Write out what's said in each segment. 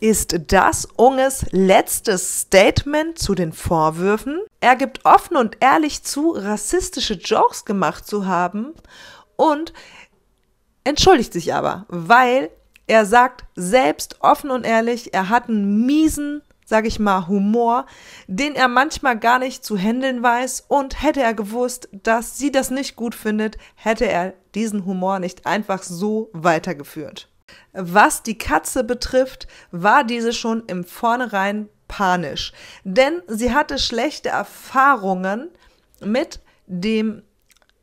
ist das Unges letztes Statement zu den Vorwürfen. Er gibt offen und ehrlich zu, rassistische Jokes gemacht zu haben und entschuldigt sich aber, weil er sagt selbst offen und ehrlich, er hat einen miesen, sag ich mal, Humor, den er manchmal gar nicht zu handeln weiß und hätte er gewusst, dass sie das nicht gut findet, hätte er diesen Humor nicht einfach so weitergeführt. Was die Katze betrifft, war diese schon im Vornherein panisch, denn sie hatte schlechte Erfahrungen mit dem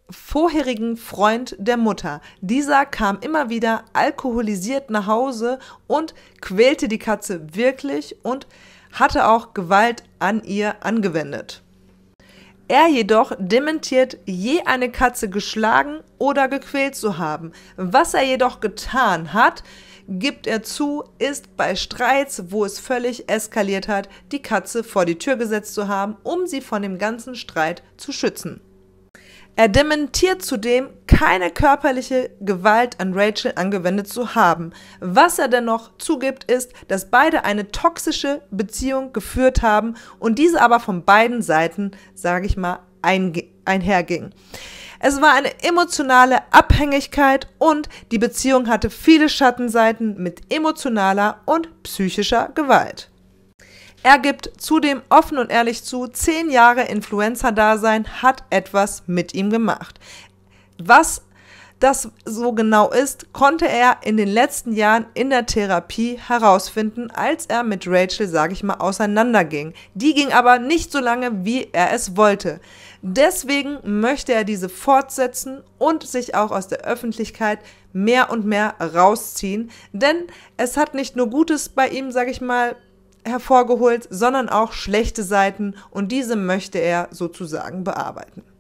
vorherigen Freund der Mutter. Dieser kam immer wieder alkoholisiert nach Hause und quälte die Katze wirklich und hatte auch Gewalt an ihr angewendet. Er jedoch dementiert, je eine Katze geschlagen oder gequält zu haben. Was er jedoch getan hat, gibt er zu, ist bei Streits, wo es völlig eskaliert hat, die Katze vor die Tür gesetzt zu haben, um sie von dem ganzen Streit zu schützen. Er dementiert zudem, keine körperliche Gewalt an Rachel angewendet zu haben. Was er dennoch zugibt, ist, dass beide eine toxische Beziehung geführt haben und diese aber von beiden Seiten, sage ich mal, einherging. Es war eine emotionale Abhängigkeit und die Beziehung hatte viele Schattenseiten mit emotionaler und psychischer Gewalt. Er gibt zudem offen und ehrlich zu, zehn Jahre Influencer-Dasein hat etwas mit ihm gemacht. Was das so genau ist, konnte er in den letzten Jahren in der Therapie herausfinden, als er mit Rachel, sage ich mal, auseinanderging. Die ging aber nicht so lange, wie er es wollte. Deswegen möchte er diese fortsetzen und sich auch aus der Öffentlichkeit mehr und mehr rausziehen, denn es hat nicht nur Gutes bei ihm, sage ich mal, hervorgeholt, sondern auch schlechte Seiten und diese möchte er sozusagen bearbeiten.